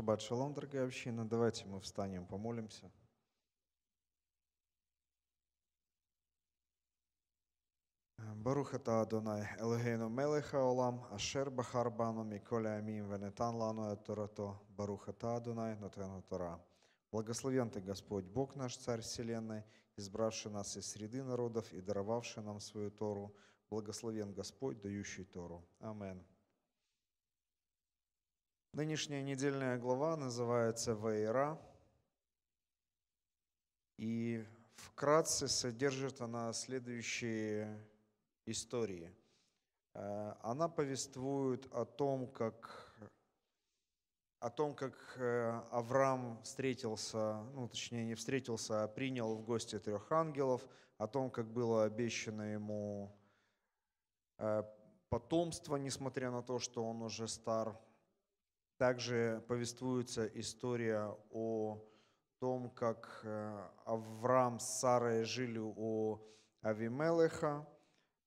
Шаббат шалом, дорогая община. Давайте мы встанем, помолимся. Баруха та Адонай, Элгейну Мелеха Олам, Ашер Бахар Бану, Миколя амин Венетан Лану Эторато, Баруха та Адонай, Нотену Тора. Благословен Ты, Господь, Бог наш, Царь Вселенной, избравший нас из среды народов и даровавший нам свою Тору. Благословен Господь, дающий Тору. Аминь. Нынешняя недельная глава называется «Ваера», и вкратце содержит она следующие истории. Э, она повествует о том, как, о том, как э, Авраам встретился, ну, точнее, не встретился, а принял в гости трех ангелов, о том, как было обещано ему э, потомство, несмотря на то, что он уже стар, также повествуется история о том, как э, Авраам с Сарой жили у Авимелеха.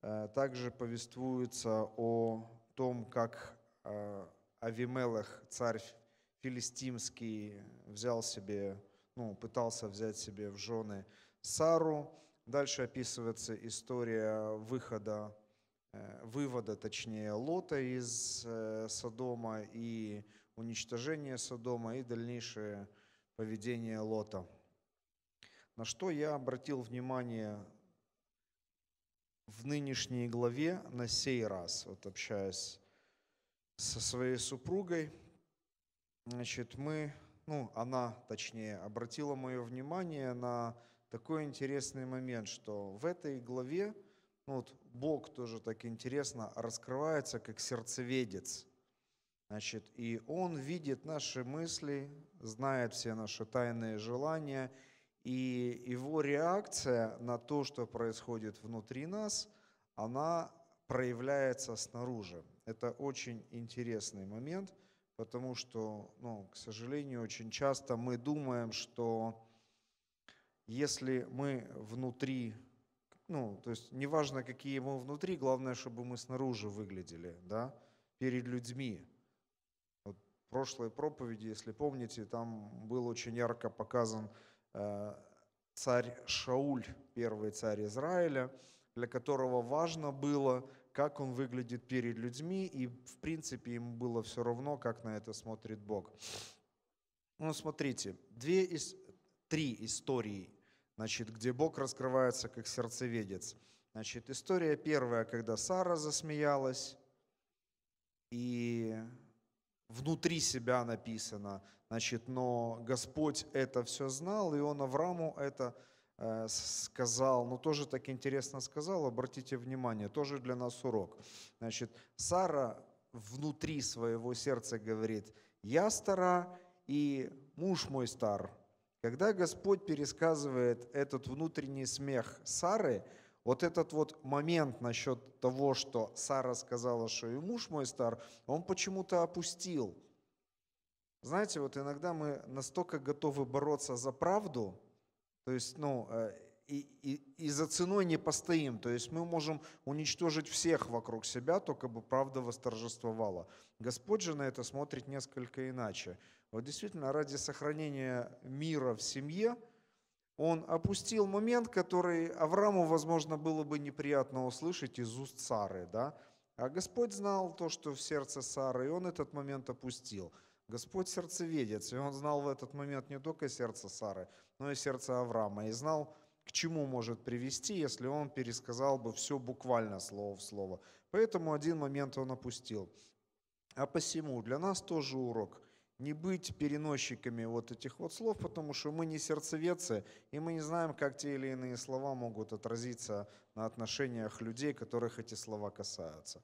Э, также повествуется о том, как э, Авимелех, царь филистимский, взял себе, ну, пытался взять себе в жены Сару. Дальше описывается история выхода, вывода, точнее, Лота из Содома и уничтожение Содома и дальнейшее поведение Лота. На что я обратил внимание в нынешней главе на сей раз, вот общаясь со своей супругой, значит, мы, ну, она, точнее, обратила мое внимание на такой интересный момент, что в этой главе, ну, вот Бог тоже так интересно раскрывается как сердцеведец – Значит, и Он видит наши мысли, знает все наши тайные желания, и Его реакция на то, что происходит внутри нас, она проявляется снаружи. Это очень интересный момент, потому что, ну, к сожалению, очень часто мы думаем, что если мы внутри, ну, то есть неважно, какие мы внутри, главное, чтобы мы снаружи выглядели, да, перед людьми прошлой проповеди, если помните, там был очень ярко показан э, царь Шауль, первый царь Израиля, для которого важно было, как он выглядит перед людьми, и в принципе им было все равно, как на это смотрит Бог. Ну, смотрите, две из, три истории, значит, где Бог раскрывается как сердцеведец. Значит, история первая, когда Сара засмеялась, и внутри себя написано. Значит, но Господь это все знал, и Он Аврааму это э, сказал, но ну, тоже так интересно сказал, обратите внимание, тоже для нас урок. Значит, Сара внутри своего сердца говорит, я стара и муж мой стар. Когда Господь пересказывает этот внутренний смех Сары – вот этот вот момент насчет того, что Сара сказала, что и муж мой стар, он почему-то опустил. Знаете, вот иногда мы настолько готовы бороться за правду, то есть, ну, э, и, и, и за ценой не постоим. То есть мы можем уничтожить всех вокруг себя, только бы правда восторжествовала. Господь же на это смотрит несколько иначе. Вот действительно, ради сохранения мира в семье – он опустил момент, который Аврааму, возможно, было бы неприятно услышать из уст Сары, да? А Господь знал то, что в сердце Сары, и он этот момент опустил. Господь сердцеведец, и он знал в этот момент не только сердце Сары, но и сердце Авраама, и знал, к чему может привести, если он пересказал бы все буквально слово в слово. Поэтому один момент он опустил. А посему для нас тоже урок не быть переносчиками вот этих вот слов, потому что мы не сердцевецы и мы не знаем, как те или иные слова могут отразиться на отношениях людей, которых эти слова касаются.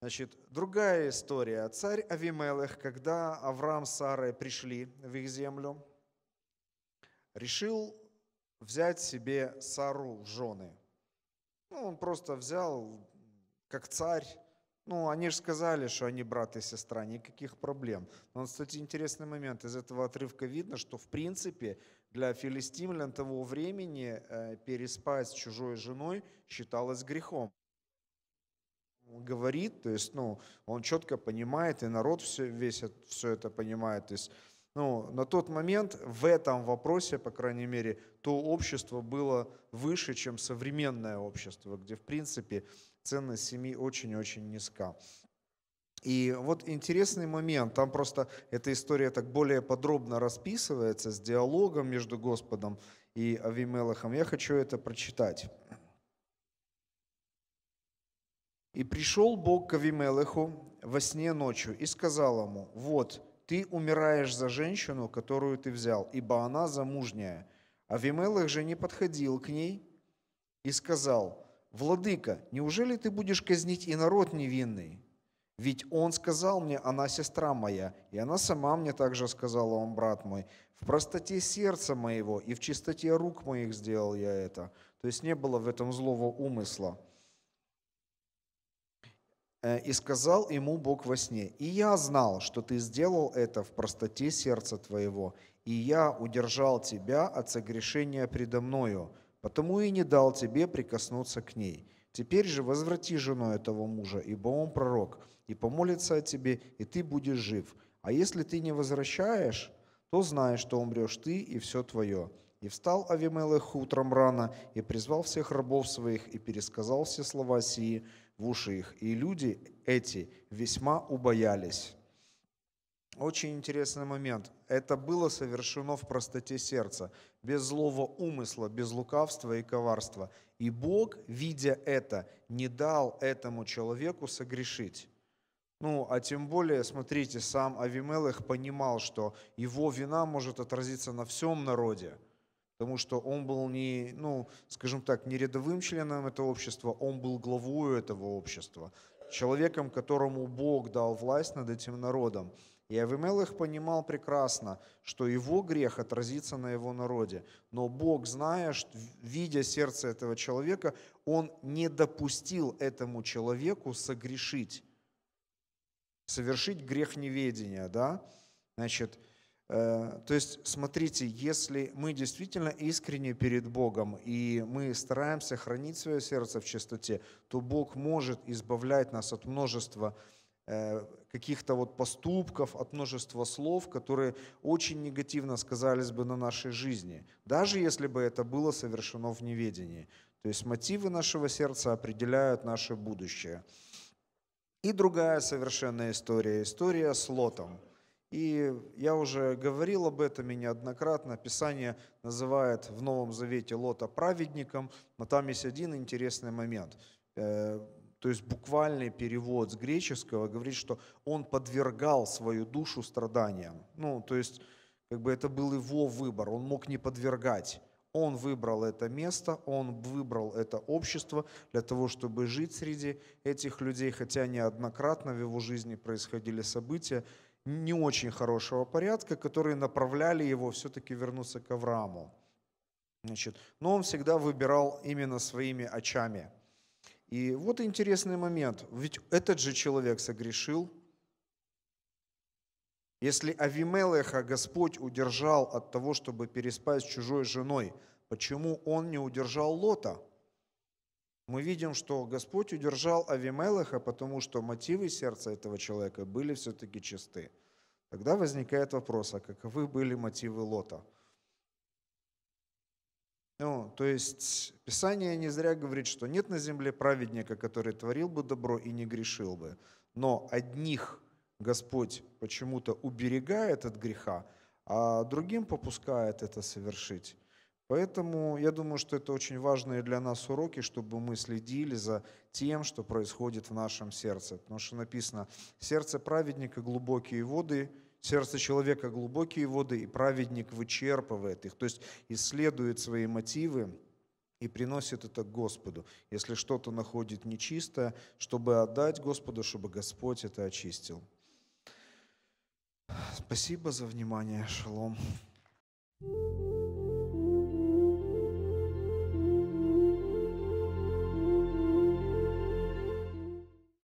Значит, другая история. Царь Авимелех, когда Авраам с Сарой пришли в их землю, решил взять себе Сару в жены. Ну, он просто взял, как царь, ну, они же сказали, что они брат и сестра, никаких проблем. Но, кстати, интересный момент. Из этого отрывка видно, что, в принципе, для филистимлян того времени э, переспать с чужой женой считалось грехом. Он говорит, то есть, ну, он четко понимает, и народ все, весь все это понимает. То есть, ну, на тот момент в этом вопросе, по крайней мере, то общество было выше, чем современное общество, где, в принципе, ценность семьи очень-очень низка. И вот интересный момент, там просто эта история так более подробно расписывается с диалогом между Господом и Авимелахом. Я хочу это прочитать. «И пришел Бог к Авимелеху во сне ночью и сказал ему, «Вот, ты умираешь за женщину, которую ты взял, ибо она замужняя». Авимелах же не подходил к ней и сказал – «Владыка, неужели ты будешь казнить и народ невинный? Ведь он сказал мне, она сестра моя, и она сама мне также сказала, он брат мой. В простоте сердца моего и в чистоте рук моих сделал я это». То есть не было в этом злого умысла. Э, «И сказал ему Бог во сне, «И я знал, что ты сделал это в простоте сердца твоего, и я удержал тебя от согрешения предо мною» потому и не дал тебе прикоснуться к ней. Теперь же возврати жену этого мужа, ибо он пророк, и помолится о тебе, и ты будешь жив. А если ты не возвращаешь, то знаешь, что умрешь ты и все твое». И встал Авимелех утром рано, и призвал всех рабов своих, и пересказал все слова сии в уши их. И люди эти весьма убоялись. Очень интересный момент. Это было совершено в простоте сердца, без злого умысла, без лукавства и коварства. И Бог, видя это, не дал этому человеку согрешить. Ну, а тем более, смотрите, сам Авимелех понимал, что его вина может отразиться на всем народе, потому что он был не, ну, скажем так, не рядовым членом этого общества, он был главою этого общества, человеком, которому Бог дал власть над этим народом. И Авимелых понимал прекрасно, что его грех отразится на его народе. Но Бог, зная, что видя сердце этого человека, он не допустил этому человеку согрешить, совершить грех неведения. Да? Значит, э, то есть, смотрите, если мы действительно искренне перед Богом, и мы стараемся хранить свое сердце в чистоте, то Бог может избавлять нас от множества грехов Э, каких-то вот поступков, от множества слов, которые очень негативно сказались бы на нашей жизни, даже если бы это было совершено в неведении. То есть мотивы нашего сердца определяют наше будущее. И другая совершенная история, история с Лотом. И я уже говорил об этом и неоднократно. Писание называет в Новом Завете Лота праведником, но там есть один интересный момент э, то есть буквальный перевод с греческого говорит, что он подвергал свою душу страданиям. Ну, то есть как бы это был его выбор, он мог не подвергать. Он выбрал это место, он выбрал это общество для того, чтобы жить среди этих людей, хотя неоднократно в его жизни происходили события не очень хорошего порядка, которые направляли его все-таки вернуться к Аврааму. Значит, но он всегда выбирал именно своими очами – и вот интересный момент. Ведь этот же человек согрешил. Если Авимелеха Господь удержал от того, чтобы переспать с чужой женой, почему он не удержал Лота? Мы видим, что Господь удержал Авимелеха, потому что мотивы сердца этого человека были все-таки чисты. Тогда возникает вопрос, а каковы были мотивы Лота – ну, то есть Писание не зря говорит, что нет на земле праведника, который творил бы добро и не грешил бы. Но одних Господь почему-то уберегает от греха, а другим попускает это совершить. Поэтому я думаю, что это очень важные для нас уроки, чтобы мы следили за тем, что происходит в нашем сердце. Потому что написано, сердце праведника глубокие воды, сердце человека глубокие воды, и праведник вычерпывает их, то есть исследует свои мотивы и приносит это Господу. Если что-то находит нечистое, чтобы отдать Господу, чтобы Господь это очистил. Спасибо за внимание. Шалом. thank you